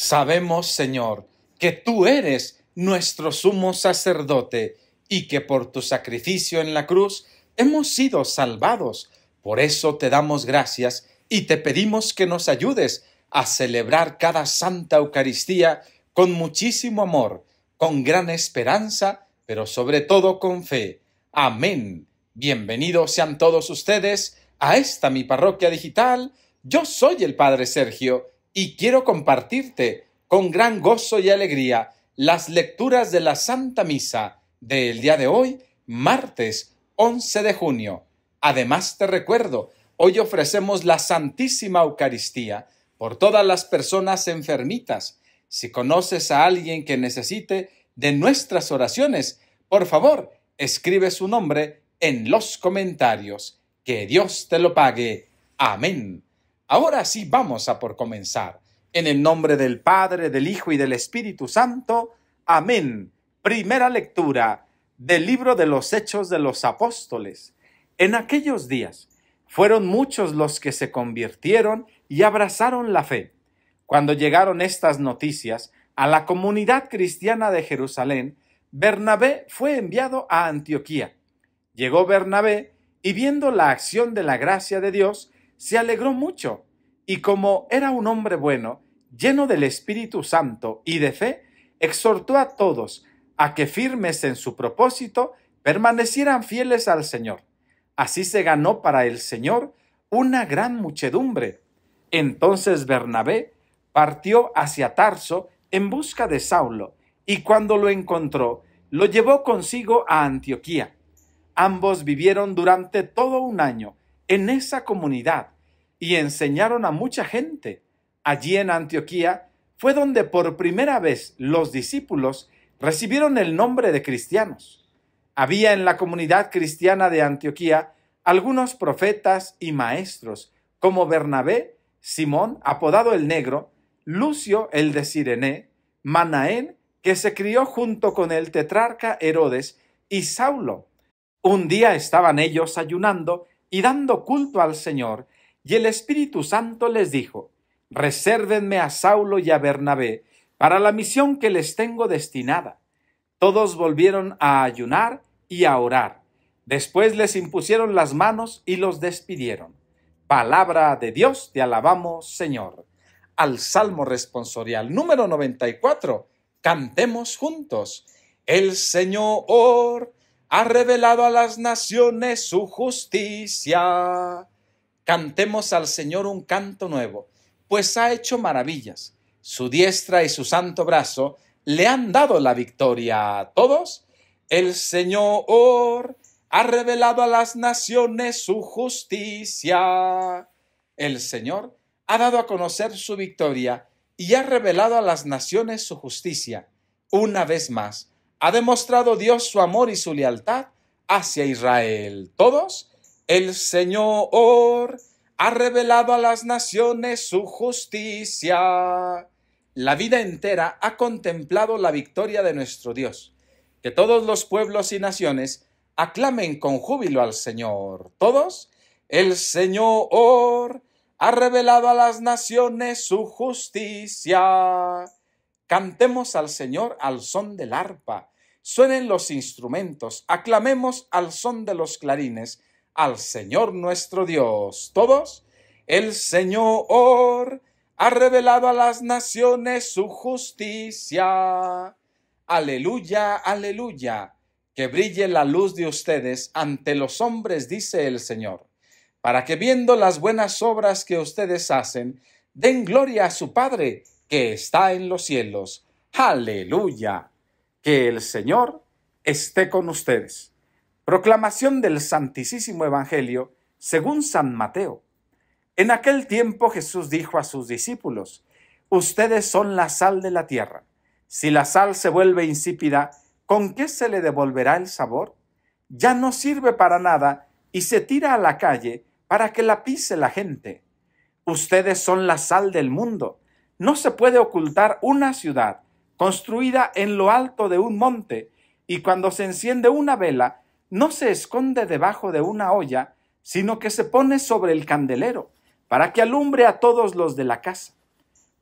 Sabemos, Señor, que tú eres nuestro sumo sacerdote y que por tu sacrificio en la cruz hemos sido salvados. Por eso te damos gracias y te pedimos que nos ayudes a celebrar cada santa Eucaristía con muchísimo amor, con gran esperanza, pero sobre todo con fe. Amén. Bienvenidos sean todos ustedes a esta mi parroquia digital. Yo soy el Padre Sergio y quiero compartirte con gran gozo y alegría las lecturas de la Santa Misa del día de hoy, martes 11 de junio. Además te recuerdo, hoy ofrecemos la Santísima Eucaristía por todas las personas enfermitas. Si conoces a alguien que necesite de nuestras oraciones, por favor, escribe su nombre en los comentarios. Que Dios te lo pague. Amén. Ahora sí vamos a por comenzar. En el nombre del Padre, del Hijo y del Espíritu Santo. Amén. Primera lectura del libro de los Hechos de los Apóstoles. En aquellos días fueron muchos los que se convirtieron y abrazaron la fe. Cuando llegaron estas noticias a la comunidad cristiana de Jerusalén, Bernabé fue enviado a Antioquía. Llegó Bernabé y viendo la acción de la gracia de Dios, se alegró mucho, y como era un hombre bueno, lleno del Espíritu Santo y de fe, exhortó a todos a que firmes en su propósito permanecieran fieles al Señor. Así se ganó para el Señor una gran muchedumbre. Entonces Bernabé partió hacia Tarso en busca de Saulo, y cuando lo encontró, lo llevó consigo a Antioquía. Ambos vivieron durante todo un año en esa comunidad y enseñaron a mucha gente. Allí en Antioquía fue donde por primera vez los discípulos recibieron el nombre de cristianos. Había en la comunidad cristiana de Antioquía algunos profetas y maestros, como Bernabé, Simón, apodado el Negro, Lucio el de Sirené, Manaén, que se crió junto con el tetrarca Herodes, y Saulo. Un día estaban ellos ayunando y dando culto al Señor, y el Espíritu Santo les dijo, Resérvenme a Saulo y a Bernabé para la misión que les tengo destinada. Todos volvieron a ayunar y a orar. Después les impusieron las manos y los despidieron. Palabra de Dios, te alabamos, Señor. Al Salmo responsorial número 94, cantemos juntos. El Señor ha revelado a las naciones su justicia. Cantemos al Señor un canto nuevo, pues ha hecho maravillas. Su diestra y su santo brazo le han dado la victoria a todos. El Señor ha revelado a las naciones su justicia. El Señor ha dado a conocer su victoria y ha revelado a las naciones su justicia. Una vez más, ha demostrado Dios su amor y su lealtad hacia Israel. Todos, el Señor ha revelado a las naciones su justicia. La vida entera ha contemplado la victoria de nuestro Dios. Que todos los pueblos y naciones aclamen con júbilo al Señor. Todos, el Señor ha revelado a las naciones su justicia. Cantemos al Señor al son del arpa, suenen los instrumentos, aclamemos al son de los clarines, al Señor nuestro Dios. Todos, el Señor ha revelado a las naciones su justicia. Aleluya, aleluya, que brille la luz de ustedes ante los hombres, dice el Señor, para que viendo las buenas obras que ustedes hacen, den gloria a su Padre que está en los cielos. Aleluya. Que el Señor esté con ustedes. Proclamación del Santísimo Evangelio según San Mateo. En aquel tiempo Jesús dijo a sus discípulos, Ustedes son la sal de la tierra. Si la sal se vuelve insípida, ¿con qué se le devolverá el sabor? Ya no sirve para nada y se tira a la calle para que la pise la gente. Ustedes son la sal del mundo. No se puede ocultar una ciudad construida en lo alto de un monte, y cuando se enciende una vela, no se esconde debajo de una olla, sino que se pone sobre el candelero, para que alumbre a todos los de la casa.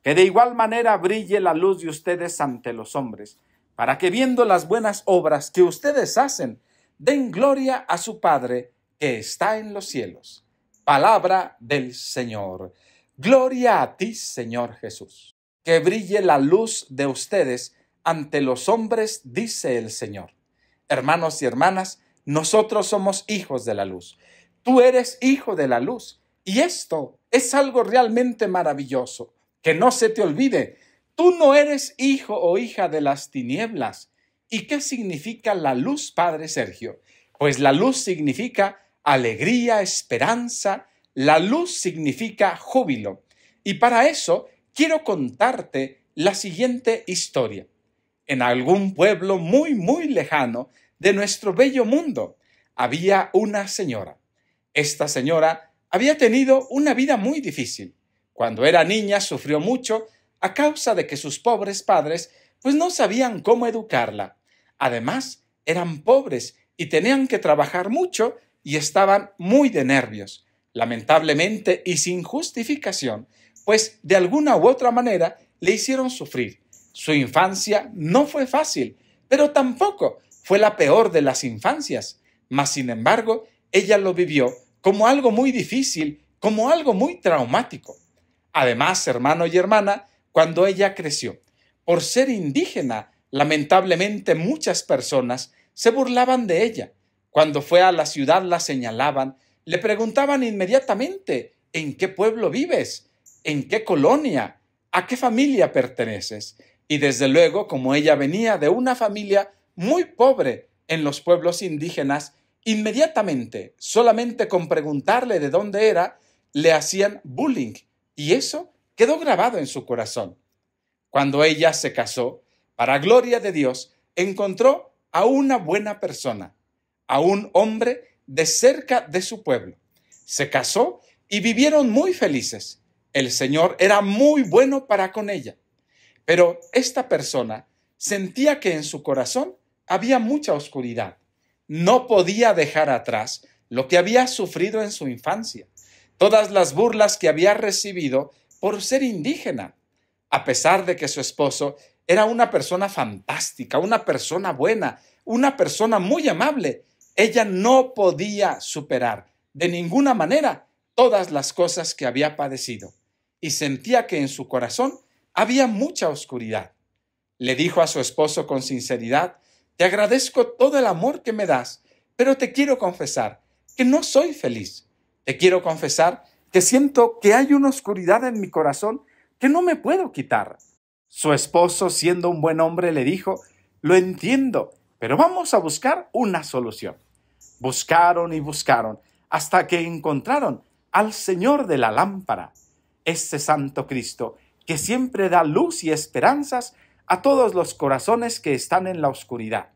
Que de igual manera brille la luz de ustedes ante los hombres, para que viendo las buenas obras que ustedes hacen, den gloria a su Padre que está en los cielos. Palabra del Señor. Gloria a ti, Señor Jesús. Que brille la luz de ustedes ante los hombres, dice el Señor. Hermanos y hermanas, nosotros somos hijos de la luz. Tú eres hijo de la luz. Y esto es algo realmente maravilloso. Que no se te olvide, tú no eres hijo o hija de las tinieblas. ¿Y qué significa la luz, Padre Sergio? Pues la luz significa alegría, esperanza, la luz significa júbilo. Y para eso quiero contarte la siguiente historia. En algún pueblo muy, muy lejano de nuestro bello mundo había una señora. Esta señora había tenido una vida muy difícil. Cuando era niña sufrió mucho a causa de que sus pobres padres pues no sabían cómo educarla. Además, eran pobres y tenían que trabajar mucho y estaban muy de nervios lamentablemente y sin justificación, pues de alguna u otra manera le hicieron sufrir. Su infancia no fue fácil, pero tampoco fue la peor de las infancias. Mas, sin embargo, ella lo vivió como algo muy difícil, como algo muy traumático. Además, hermano y hermana, cuando ella creció, por ser indígena, lamentablemente muchas personas se burlaban de ella. Cuando fue a la ciudad la señalaban le preguntaban inmediatamente, ¿en qué pueblo vives? ¿En qué colonia? ¿A qué familia perteneces? Y desde luego, como ella venía de una familia muy pobre en los pueblos indígenas, inmediatamente, solamente con preguntarle de dónde era, le hacían bullying. Y eso quedó grabado en su corazón. Cuando ella se casó, para gloria de Dios, encontró a una buena persona, a un hombre de cerca de su pueblo. Se casó y vivieron muy felices. El Señor era muy bueno para con ella. Pero esta persona sentía que en su corazón había mucha oscuridad. No podía dejar atrás lo que había sufrido en su infancia, todas las burlas que había recibido por ser indígena, a pesar de que su esposo era una persona fantástica, una persona buena, una persona muy amable. Ella no podía superar de ninguna manera todas las cosas que había padecido y sentía que en su corazón había mucha oscuridad. Le dijo a su esposo con sinceridad, te agradezco todo el amor que me das, pero te quiero confesar que no soy feliz. Te quiero confesar que siento que hay una oscuridad en mi corazón que no me puedo quitar. Su esposo, siendo un buen hombre, le dijo, lo entiendo, pero vamos a buscar una solución. Buscaron y buscaron hasta que encontraron al Señor de la lámpara, ese Santo Cristo, que siempre da luz y esperanzas a todos los corazones que están en la oscuridad.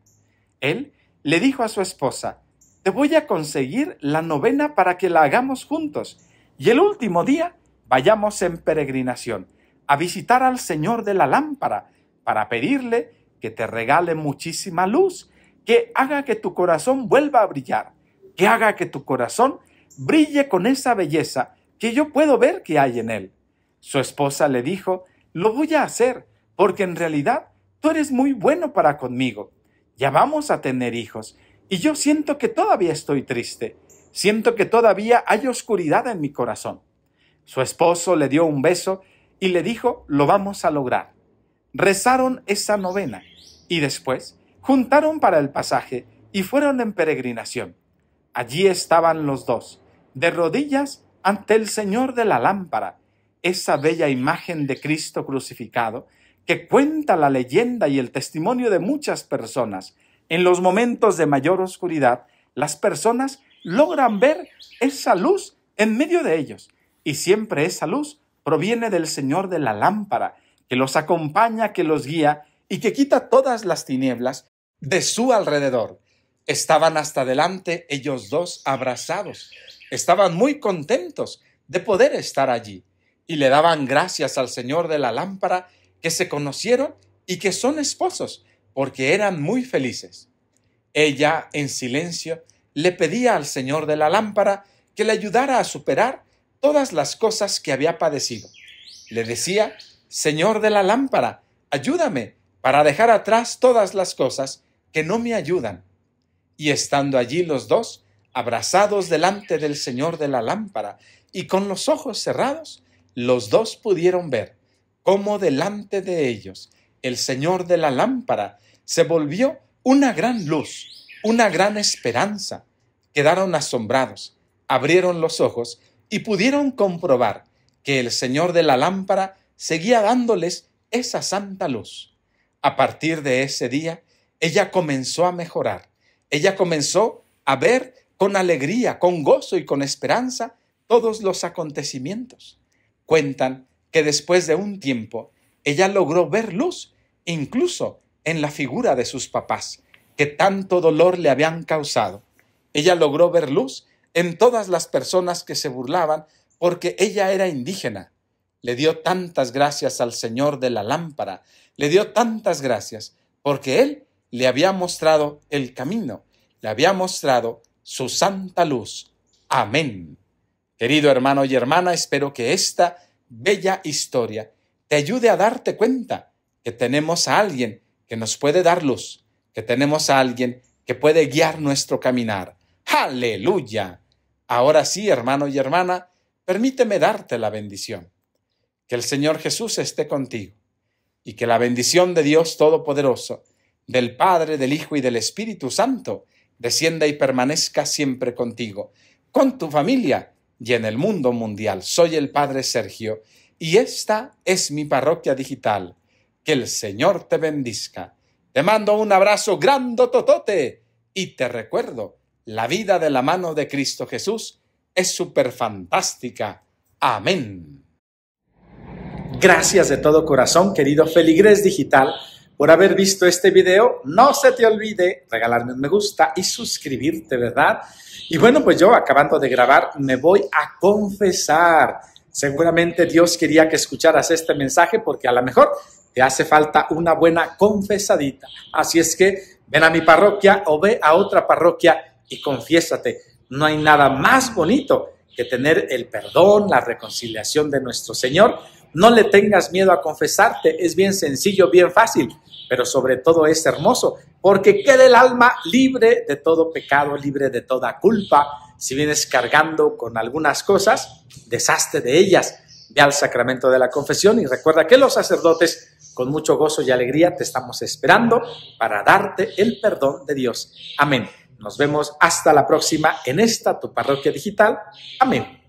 Él le dijo a su esposa, te voy a conseguir la novena para que la hagamos juntos, y el último día vayamos en peregrinación a visitar al Señor de la lámpara para pedirle que te regale muchísima luz que haga que tu corazón vuelva a brillar, que haga que tu corazón brille con esa belleza que yo puedo ver que hay en él. Su esposa le dijo, lo voy a hacer, porque en realidad tú eres muy bueno para conmigo. Ya vamos a tener hijos, y yo siento que todavía estoy triste, siento que todavía hay oscuridad en mi corazón. Su esposo le dio un beso y le dijo, lo vamos a lograr. Rezaron esa novena y después juntaron para el pasaje y fueron en peregrinación. Allí estaban los dos, de rodillas ante el Señor de la lámpara, esa bella imagen de Cristo crucificado que cuenta la leyenda y el testimonio de muchas personas. En los momentos de mayor oscuridad, las personas logran ver esa luz en medio de ellos, y siempre esa luz proviene del Señor de la lámpara, que los acompaña, que los guía y que quita todas las tinieblas de su alrededor. Estaban hasta delante ellos dos abrazados. Estaban muy contentos de poder estar allí y le daban gracias al Señor de la lámpara que se conocieron y que son esposos, porque eran muy felices. Ella, en silencio, le pedía al Señor de la lámpara que le ayudara a superar todas las cosas que había padecido. Le decía, Señor de la lámpara, ayúdame para dejar atrás todas las cosas que no me ayudan. Y estando allí los dos, abrazados delante del Señor de la lámpara y con los ojos cerrados, los dos pudieron ver cómo delante de ellos el Señor de la lámpara se volvió una gran luz, una gran esperanza. Quedaron asombrados, abrieron los ojos y pudieron comprobar que el Señor de la lámpara seguía dándoles esa santa luz. A partir de ese día, ella comenzó a mejorar. Ella comenzó a ver con alegría, con gozo y con esperanza todos los acontecimientos. Cuentan que después de un tiempo ella logró ver luz, incluso en la figura de sus papás, que tanto dolor le habían causado. Ella logró ver luz en todas las personas que se burlaban porque ella era indígena. Le dio tantas gracias al Señor de la lámpara, le dio tantas gracias porque Él le había mostrado el camino, le había mostrado su santa luz. Amén. Querido hermano y hermana, espero que esta bella historia te ayude a darte cuenta que tenemos a alguien que nos puede dar luz, que tenemos a alguien que puede guiar nuestro caminar. Aleluya. Ahora sí, hermano y hermana, permíteme darte la bendición. Que el Señor Jesús esté contigo y que la bendición de Dios Todopoderoso, del Padre, del Hijo y del Espíritu Santo, descienda y permanezca siempre contigo, con tu familia y en el mundo mundial. Soy el Padre Sergio y esta es mi parroquia digital. Que el Señor te bendizca. Te mando un abrazo totote y te recuerdo, la vida de la mano de Cristo Jesús es superfantástica. fantástica. Amén. Gracias de todo corazón, querido Feligrés Digital por haber visto este video. No se te olvide regalarme un me gusta y suscribirte, ¿verdad? Y bueno, pues yo acabando de grabar me voy a confesar. Seguramente Dios quería que escucharas este mensaje porque a lo mejor te hace falta una buena confesadita. Así es que ven a mi parroquia o ve a otra parroquia y confiésate. No hay nada más bonito que tener el perdón, la reconciliación de nuestro Señor. No le tengas miedo a confesarte, es bien sencillo, bien fácil pero sobre todo es hermoso, porque queda el alma libre de todo pecado, libre de toda culpa. Si vienes cargando con algunas cosas, deshazte de ellas. Ve al sacramento de la confesión y recuerda que los sacerdotes con mucho gozo y alegría te estamos esperando para darte el perdón de Dios. Amén. Nos vemos hasta la próxima en esta tu parroquia digital. Amén.